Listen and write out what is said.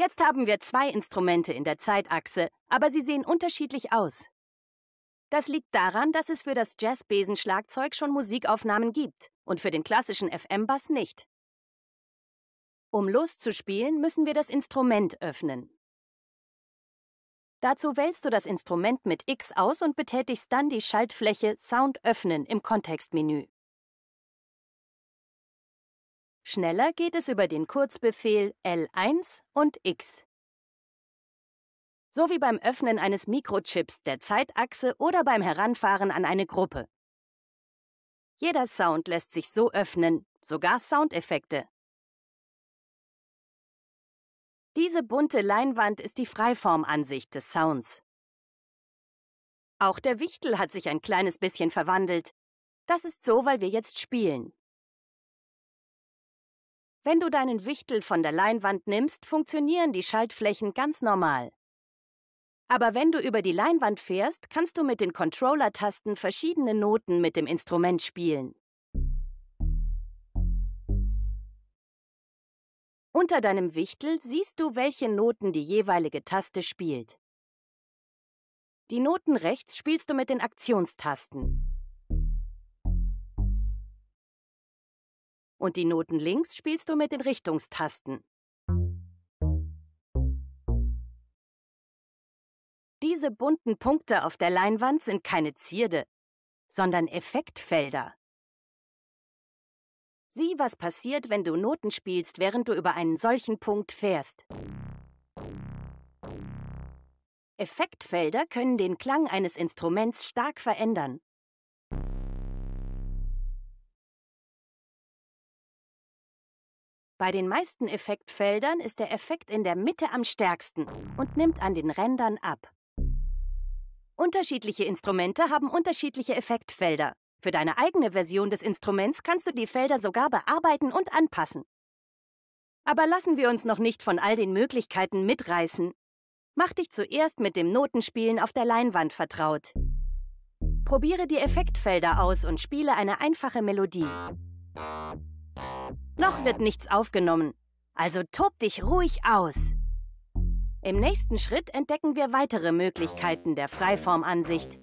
Jetzt haben wir zwei Instrumente in der Zeitachse, aber sie sehen unterschiedlich aus. Das liegt daran, dass es für das Jazzbesenschlagzeug schon Musikaufnahmen gibt und für den klassischen FM-Bass nicht. Um loszuspielen, müssen wir das Instrument öffnen. Dazu wählst du das Instrument mit X aus und betätigst dann die Schaltfläche Sound öffnen im Kontextmenü. Schneller geht es über den Kurzbefehl L1 und X. So wie beim Öffnen eines Mikrochips der Zeitachse oder beim Heranfahren an eine Gruppe. Jeder Sound lässt sich so öffnen, sogar Soundeffekte. Diese bunte Leinwand ist die Freiformansicht des Sounds. Auch der Wichtel hat sich ein kleines bisschen verwandelt. Das ist so, weil wir jetzt spielen. Wenn du deinen Wichtel von der Leinwand nimmst, funktionieren die Schaltflächen ganz normal. Aber wenn du über die Leinwand fährst, kannst du mit den Controller-Tasten verschiedene Noten mit dem Instrument spielen. Unter deinem Wichtel siehst du, welche Noten die jeweilige Taste spielt. Die Noten rechts spielst du mit den Aktionstasten. und die Noten links spielst du mit den Richtungstasten. Diese bunten Punkte auf der Leinwand sind keine Zierde, sondern Effektfelder. Sieh, was passiert, wenn du Noten spielst, während du über einen solchen Punkt fährst. Effektfelder können den Klang eines Instruments stark verändern. Bei den meisten Effektfeldern ist der Effekt in der Mitte am stärksten und nimmt an den Rändern ab. Unterschiedliche Instrumente haben unterschiedliche Effektfelder. Für deine eigene Version des Instruments kannst du die Felder sogar bearbeiten und anpassen. Aber lassen wir uns noch nicht von all den Möglichkeiten mitreißen. Mach dich zuerst mit dem Notenspielen auf der Leinwand vertraut. Probiere die Effektfelder aus und spiele eine einfache Melodie. Noch wird nichts aufgenommen, also tob dich ruhig aus. Im nächsten Schritt entdecken wir weitere Möglichkeiten der Freiformansicht.